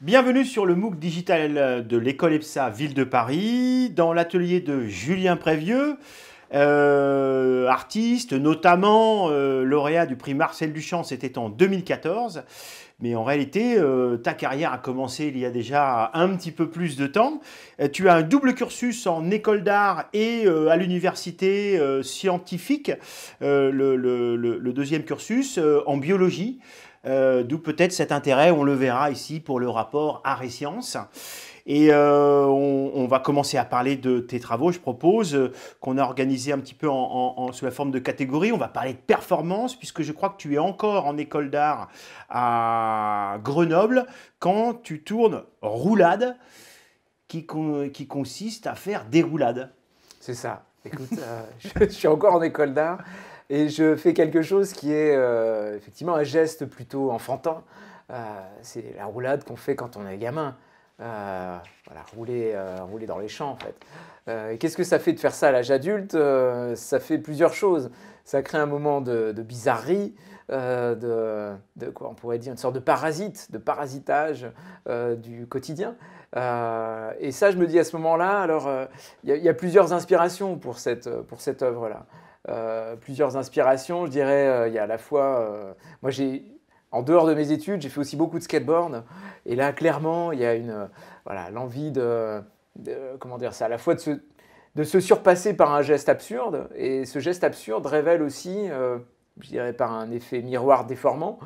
Bienvenue sur le MOOC digital de l'école EPSA Ville de Paris, dans l'atelier de Julien Prévieux, euh, artiste notamment euh, lauréat du prix Marcel Duchamp, c'était en 2014. Mais en réalité, euh, ta carrière a commencé il y a déjà un petit peu plus de temps. tu as un double cursus en école d'art et à l'université scientifique, le, le, deuxième cursus en biologie. Euh, d'où peut-être cet intérêt, on le verra ici pour le rapport art et sciences. Et euh, on, va commencer à parler de tes travaux, je propose, euh, qu'on a organisé un petit peu en, sous la forme de catégories. On va parler de performance, puisque je crois que tu es encore en école d'art à Grenoble quand tu tournes roulade, qui, consiste à faire des roulades. C'est ça. Écoute, je suis encore en école d'art. Et je fais quelque chose qui est euh, effectivement un geste plutôt enfantin. Euh, c'est la roulade qu'on fait quand on est gamin. Euh, voilà, rouler, rouler dans les champs en fait. Qu'est-ce que ça fait de faire ça à l'âge adulte Ça fait plusieurs choses. Ça crée un moment de, bizarrerie, de, quoi on pourrait dire une sorte de parasite, de parasitage du quotidien. et ça, je me dis à ce moment-là, alors il y, y, a plusieurs inspirations pour cette, pour cette œuvre-là. Euh, plusieurs inspirations. Je dirais, euh, il y a à la fois, euh, moi j'ai, en dehors de mes études, j'ai fait aussi beaucoup de skateboard. Et là, clairement, il y a une, voilà, l'envie de, comment dire ça, à la fois de se, de se surpasser par un geste absurde. Et ce geste absurde révèle aussi, je dirais par un effet miroir déformant,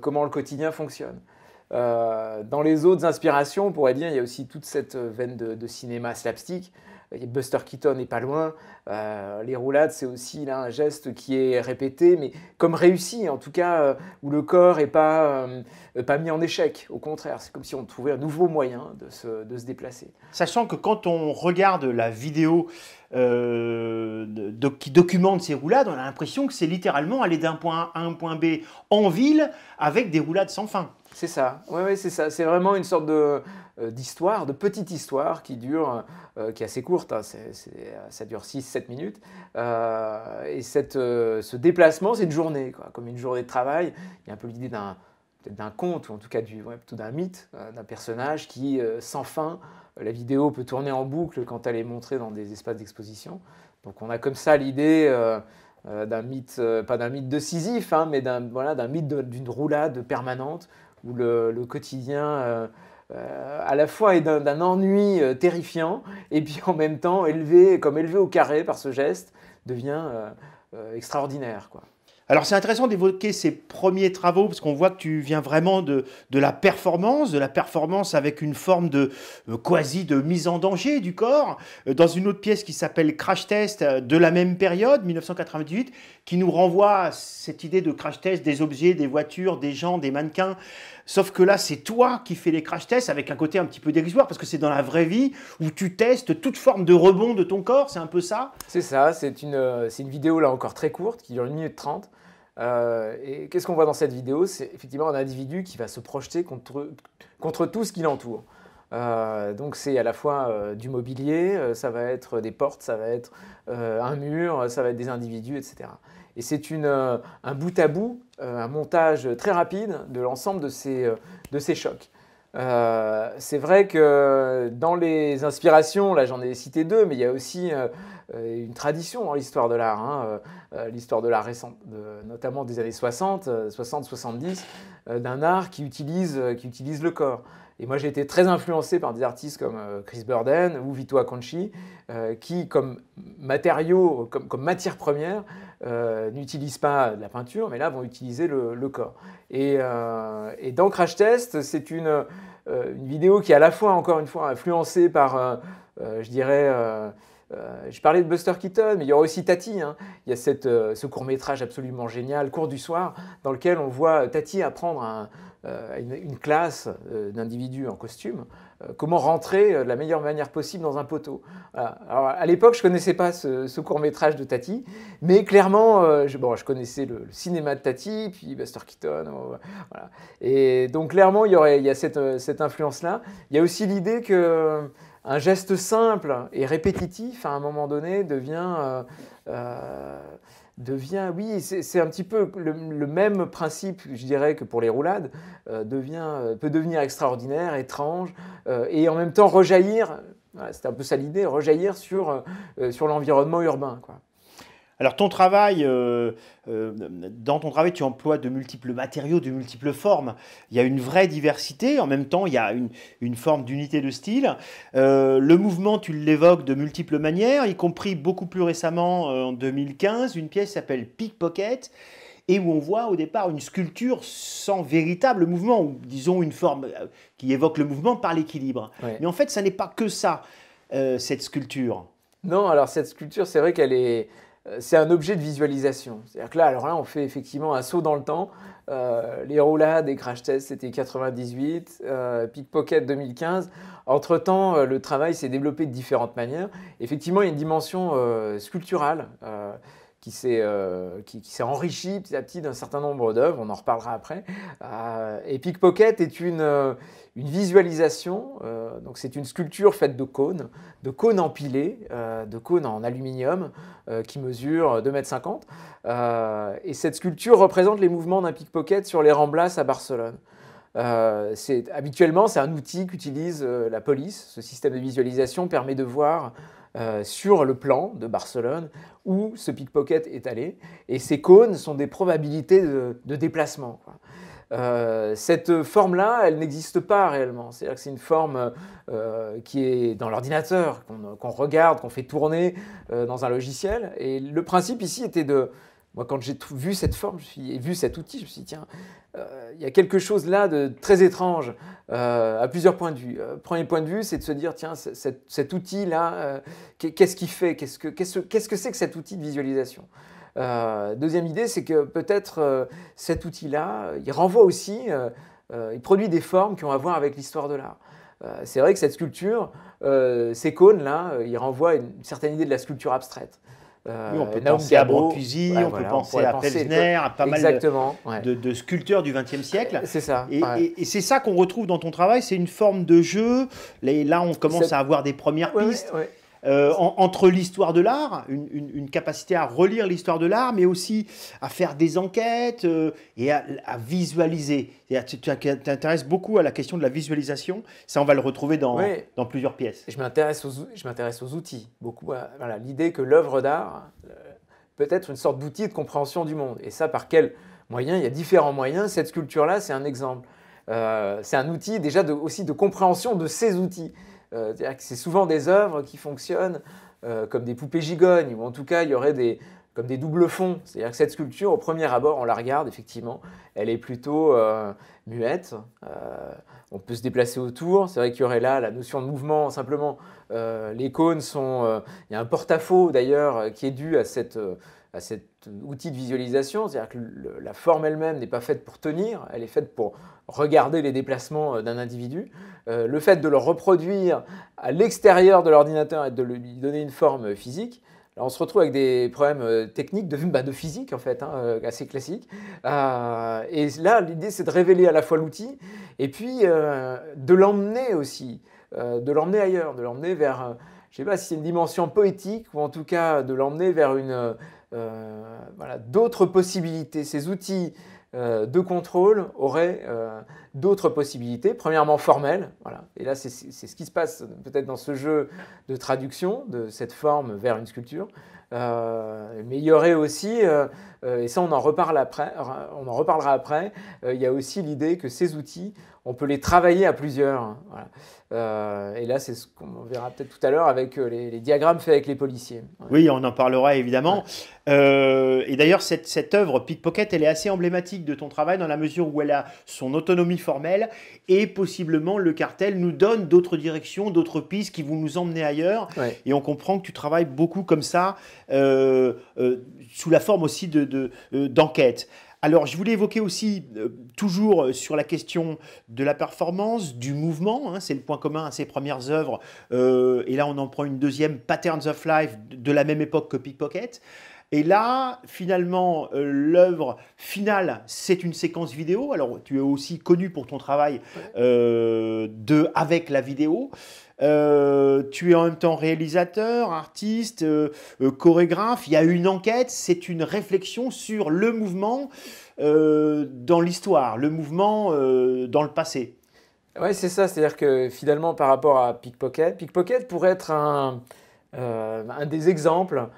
comment le quotidien fonctionne. dans les autres inspirations, on pourrait dire, il y a aussi toute cette veine de, de cinéma slapstick Buster Keaton n'est pas loin. Euh, les roulades, c'est aussi là un geste qui est répété, mais comme réussi, en tout cas, euh, où le corps n'est pas, euh, pas mis en échec. Au contraire, c'est comme si on trouvait un nouveau moyen de se, de se déplacer. Sachant que quand on regarde la vidéo euh, qui documente ces roulades, on a l'impression que c'est littéralement aller d'un point A à un point B en ville avec des roulades sans fin. C'est ça, ouais, c'est ça. C'est vraiment une sorte euh, d'histoire, de petite histoire qui dure, euh, qui est assez courte, hein. ça dure 6-7 minutes. et ce déplacement, c'est une journée, comme une journée de travail. Il y a un peu l'idée d'un, conte, ou en tout cas du, plutôt d'un mythe, d'un personnage qui, sans fin, euh, la vidéo peut tourner en boucle quand elle est montrée dans des espaces d'exposition. Donc on a comme ça l'idée euh, euh, d'un mythe, pas d'un mythe de Sisyphe, hein, mais d'un mythe d'une roulade permanente où le, quotidien à la fois est d'un ennui terrifiant et puis en même temps élevé comme élevé au carré par ce geste devient extraordinaire quoi. Alors c'est intéressant d'évoquer ces premiers travaux parce qu'on voit que tu viens vraiment de, la performance, de la performance avec une forme de euh, quasi de mise en danger du corps, euh, dans une autre pièce qui s'appelle Crash Test euh, de la même période, 1998, qui nous renvoie à cette idée de crash test des objets, des voitures, des gens, des mannequins. Sauf que là, c'est toi qui fais les crash tests avec un côté un petit peu dérisoire parce que c'est dans la vraie vie où tu testes toute forme de rebond de ton corps, c'est un peu ça C'est ça, c'est une, vidéo là encore très courte qui dure une minute trente. Euh, et qu'est-ce qu'on voit dans cette vidéo C'est effectivement un individu qui va se projeter contre, contre tout ce qui l'entoure. Euh, donc c'est à la fois euh, du mobilier, ça va être des portes, ça va être un mur, ça va être des individus, etc. Et c'est un bout à bout, un montage très rapide de l'ensemble de ces, de ces chocs. c'est vrai que dans les inspirations, là j'en ai cité deux, mais il y a aussi euh, une tradition dans l'histoire de l'art. Hein, euh, euh, l'histoire de l'art récente, notamment des années 60, 60, 70, d'un art qui utilise, qui utilise le corps. Et moi, j'ai été très influencé par des artistes comme Chris Burden ou Vito Acconci, qui, comme matériaux, comme, matière première, n'utilisent pas de la peinture, mais là, vont utiliser le, corps. Et, dans Crash Test, c'est une, une, vidéo qui est à la fois, encore une fois, influencée par, je dirais, euh, je parlais de Buster Keaton, mais il y aura aussi Tati. Hein. Il y a cette, euh, ce court-métrage absolument génial, Cours du soir, dans lequel on voit Tati apprendre à, euh, une, classe d'individus en costume comment rentrer de la meilleure manière possible dans un poteau. à l'époque, je ne connaissais pas ce, court-métrage de Tati, mais clairement, je, bon, je connaissais le, cinéma de Tati, puis Buster Keaton. Oh, voilà. Et donc, clairement, il y, aurait, il y a cette influence-là. Il y a aussi l'idée que un geste simple et répétitif à un moment donné devient, euh, euh, oui, c'est un petit peu le, même principe, je dirais, que pour les roulades, euh, peut devenir extraordinaire, étrange, et en même temps rejaillir, c'est un peu ça l'idée, rejaillir sur, sur l'environnement urbain. Quoi. Alors ton travail, euh, euh, dans ton travail, tu emploies de multiples matériaux, de multiples formes. Il y a une vraie diversité, en même temps, il y a une, forme d'unité de style. Euh, le mouvement, tu l'évoques de multiples manières, y compris beaucoup plus récemment, en 2015, une pièce s'appelle Pickpocket et où on voit au départ une sculpture sans véritable mouvement, ou disons une forme qui évoque le mouvement par l'équilibre. Mais en fait, ça n'est pas que ça, cette sculpture. Non, alors cette sculpture, c'est vrai qu'elle est, euh, c'est un objet de visualisation. C'est-à-dire que là, alors là, on fait effectivement un saut dans le temps. Euh, les roulades et crash tests, c'était 98, euh, pickpocket 2015. Entre-temps, le travail s'est développé de différentes manières. Effectivement, il y a une dimension sculpturale qui s'est qui, enrichie petit à petit d'un certain nombre d'œuvres. On en reparlera après. et pickpocket est une une visualisation. Euh, donc c'est une sculpture faite de cônes, de cônes empilés, euh, de cônes en aluminium euh, qui mesure 2,50 m. et cette sculpture représente les mouvements d'un pickpocket sur les Ramblas à Barcelone. habituellement, c'est un outil qu'utilise la police. Ce système de visualisation permet de voir sur le plan de Barcelone où ce pickpocket est allé. Et ces cônes sont des probabilités de, déplacement. Euh, cette forme-là, elle n'existe pas réellement. C'est-à-dire que c'est une forme euh, qui est dans l'ordinateur, qu'on regarde, qu'on fait tourner euh, dans un logiciel. Et le principe ici était de... Moi, quand j'ai vu cette forme je et vu cet outil, je me suis dit, tiens, il y a quelque chose là de très étrange à plusieurs points de vue. premier point de vue, c'est de se dire, tiens, cet outil-là, qu'est-ce qu'il fait Qu'est-ce que c'est que cet outil de visualisation euh, deuxième idée, c'est que peut-être euh, cet outil-là, euh, il renvoie aussi, il produit des formes qui ont à voir avec l'histoire de l'art. c'est vrai que cette sculpture, ces cônes-là, il renvoie une, une certaine idée de la sculpture abstraite. on peut penser à Brancusi, on peut penser à Pelzner, à pas mal de, sculpteurs du XXe siècle. C'est ça. Et, et c'est ça qu'on retrouve dans ton travail, c'est une forme de jeu. Là, on commence à avoir des premières pistes. Euh, entre l'histoire de l'art, une, capacité à relire l'histoire de l'art, mais aussi à faire des enquêtes euh, et à, visualiser. tu t'intéresses beaucoup à la question de la visualisation. Ça, on va le retrouver dans, plusieurs pièces. Je m'intéresse aux, aux outils, beaucoup. l'idée que l'œuvre d'art euh, peut être une sorte d'outil de compréhension du monde. Et ça, par quel moyen Il y a différents moyens. Cette sculpture-là, c'est un exemple. c'est un outil déjà aussi de compréhension de ces outils. Euh, c'est-à-dire que c'est souvent des œuvres qui fonctionnent euh, comme des poupées gigognes, ou en tout cas, il y aurait des, comme des doubles fonds. C'est-à-dire que cette sculpture, au premier abord, on la regarde, effectivement, elle est plutôt euh, muette. on peut se déplacer autour. C'est vrai qu'il y aurait là la notion de mouvement, simplement. les cônes sont... il y a un porte-à-faux, d'ailleurs, qui est dû à cette à cet outil de visualisation, c'est-à-dire que la forme elle-même n'est pas faite pour tenir, elle est faite pour regarder les déplacements euh, d'un individu. Euh, le fait de le reproduire à l'extérieur de l'ordinateur et de lui donner une forme physique, on se retrouve avec des problèmes euh, techniques de, bah, de physique en fait, hein, assez classiques. et là, l'idée c'est de révéler à la fois l'outil et puis de l'emmener aussi, de l'emmener ailleurs, de l'emmener vers, je ne sais pas si c'est une dimension poétique ou en tout cas de l'emmener vers une euh, voilà, d'autres possibilités. Ces outils euh, de contrôle auraient euh, d'autres possibilités. Premièrement, formelles. Et là, c'est ce qui se passe peut-être dans ce jeu de traduction de cette forme vers une sculpture. mais il y aurait aussi, et ça on en, reparle après, on en reparlera après, il y a aussi l'idée que ces outils on peut les travailler à plusieurs. Hein, euh, et là, c'est ce qu'on verra peut-être tout à l'heure avec euh, les, diagrammes faits avec les policiers. Oui, on en parlera évidemment. Euh, et d'ailleurs, cette, cette, œuvre Pickpocket, elle est assez emblématique de ton travail dans la mesure où elle a son autonomie formelle et possiblement le cartel nous donne d'autres directions, d'autres pistes qui vont nous emmener ailleurs. Et on comprend que tu travailles beaucoup comme ça, sous la forme aussi d'enquête. De, alors, je voulais évoquer aussi, euh, toujours euh, sur la question de la performance, du mouvement, hein, c'est le point commun à ces premières œuvres, euh, et là on en prend une deuxième, Patterns of Life, de la même époque que Pickpocket. Et là, finalement, l'œuvre finale, c'est une séquence vidéo. Alors, tu es aussi connu pour ton travail de avec la vidéo. Euh, tu es en même temps réalisateur, artiste, euh, euh, chorégraphe. Il y a une enquête, c'est une réflexion sur le mouvement dans l'histoire, le mouvement dans le passé. Ouais, c'est ça. C'est-à-dire que finalement, par rapport à Pickpocket, Pickpocket pourrait être un, des exemples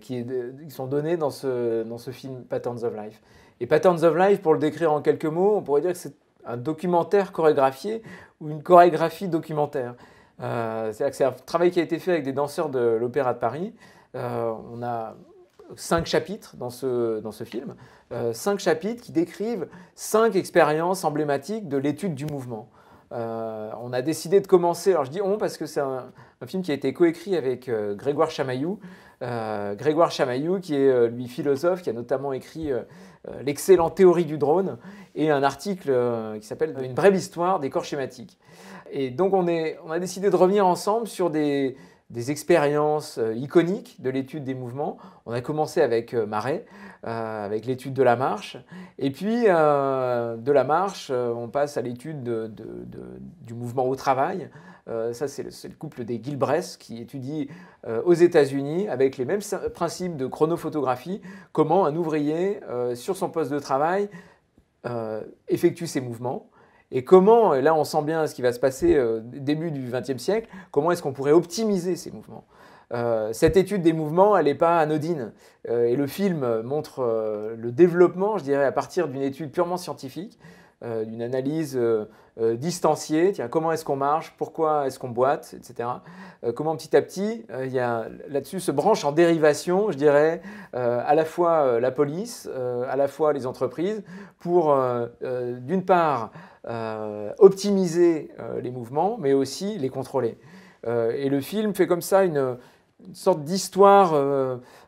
qui, sont donnés dans ce film Patterns of Life. Et Patterns of Life, pour le décrire en quelques mots, on pourrait dire que c'est un documentaire chorégraphié ou une chorégraphie documentaire. Euh, c'est un travail qui a été fait avec des danseurs de l'Opéra de Paris. Euh, on a cinq chapitres dans ce, film, euh, cinq chapitres qui décrivent cinq expériences emblématiques de l'étude du mouvement. Euh, on a décidé de commencer, alors je dis on parce que c'est un, film qui a été coécrit avec euh, Grégoire Chamaillou. Euh, Grégoire Chamaillou qui est lui philosophe, qui a notamment écrit l'excellente théorie du drone et un article qui s'appelle Une brève histoire des corps schématiques. Et donc on, est, on a décidé de revenir ensemble sur des, des expériences euh, iconiques de l'étude des mouvements. On a commencé avec euh, Marais, euh, avec l'étude de la marche. Et puis, de la marche, on passe à l'étude du mouvement au travail. ça, c'est le, couple des Gilbreth qui étudie aux États-Unis, avec les mêmes principes de chronophotographie, comment un ouvrier, sur son poste de travail, effectue ses mouvements et comment, et là on sent bien ce qui va se passer au euh, début du XXe siècle, comment est-ce qu'on pourrait optimiser ces mouvements euh, cette étude des mouvements, elle n'est pas anodine. Euh, et le film montre le développement, je dirais, à partir d'une étude purement scientifique, d'une analyse distanciée. Tiens, comment est-ce qu'on marche Pourquoi est-ce qu'on boite Etc. comment petit à petit, il là-dessus se branche en dérivation, je dirais, à la fois la police, à la fois les entreprises, pour, d'une part, euh, optimiser euh, les mouvements, mais aussi les contrôler. Euh, et le film fait comme ça une sorte d'histoire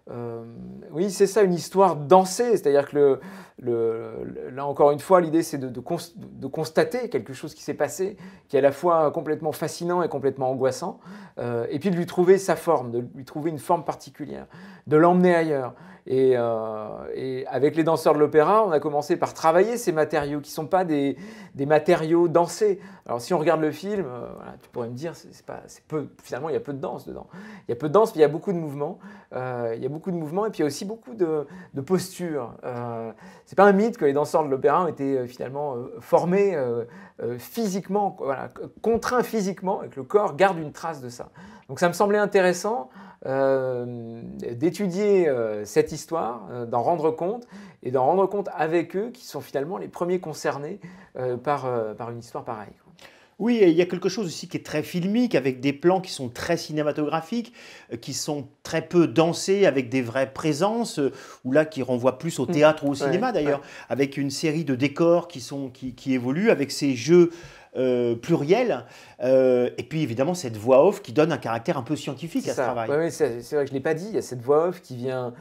euh, oui, c'est ça, une histoire dansée. C'est-à-dire que le, le, là, encore une fois, l'idée, c'est de, de, constater quelque chose qui s'est passé, qui est à la fois complètement fascinant et complètement angoissant, euh, et puis de lui trouver sa forme, de lui trouver une forme particulière, de l'emmener ailleurs. Et, euh, avec les danseurs de l'opéra, on a commencé par travailler ces matériaux qui ne sont pas des, matériaux dansés. Alors si on regarde le film, tu pourrais me dire, c'est pas, c'est peu, finalement, il y a peu de danse dedans. Il y a peu de danse, mais il y a beaucoup de mouvements. il y a beaucoup de mouvements et puis il y a aussi beaucoup de, postures. Euh, n'est pas un mythe que les danseurs de l'opéra ont été euh, finalement euh, formés euh, physiquement, voilà, contraints physiquement et que le corps garde une trace de ça. Donc ça me semblait intéressant d'étudier cette histoire, d'en rendre compte et d'en rendre compte avec eux qui sont finalement les premiers concernés par, par une histoire pareille. Oui, il y a quelque chose aussi qui est très filmique, avec des plans qui sont très cinématographiques, euh, qui sont très peu dansés, avec des vraies présences, euh, ou là qui renvoient plus au mm. théâtre ou au cinéma d'ailleurs, avec une série de décors qui, sont, qui, évoluent, avec ces jeux. Euh, pluriels, et puis évidemment, cette voix off qui donne un caractère un peu scientifique à ce travail. Oui, c'est vrai que je ne l'ai pas dit, il y a cette voix off qui vient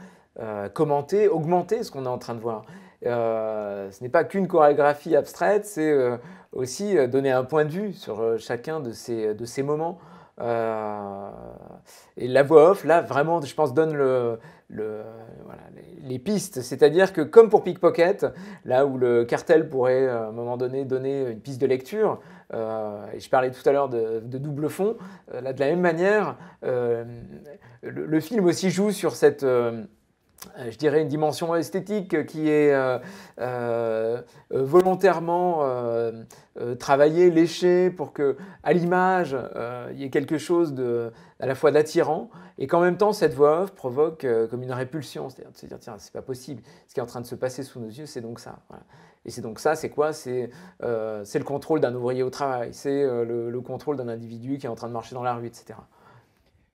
commenter, augmenter ce qu'on est en train de voir. Euh, ce n'est pas qu'une chorégraphie abstraite, c'est euh, aussi euh, donner un point de vue sur chacun de ces, de ces moments. et la voix off, là, vraiment, je pense, donne le, le, les, pistes. C'est-à-dire que, comme pour Pickpocket, là où le cartel pourrait, à un moment donné, donner une piste de lecture, et je parlais tout à l'heure de, double fond, là, de la même manière, le, film aussi joue sur cette... Euh, je dirais, une dimension esthétique qui est euh, euh, volontairement travaillée, léchée, pour que, à l'image, il y ait quelque chose à la fois d'attirant, et qu'en même temps, cette voix off provoque comme une répulsion, c'est-à-dire de se dire, tiens, c'est pas possible, ce qui est en train de se passer sous nos yeux, c'est donc ça. Et c'est donc ça, c'est quoi C'est le contrôle d'un ouvrier au travail, c'est le contrôle d'un individu qui est en train de marcher dans la rue, etc.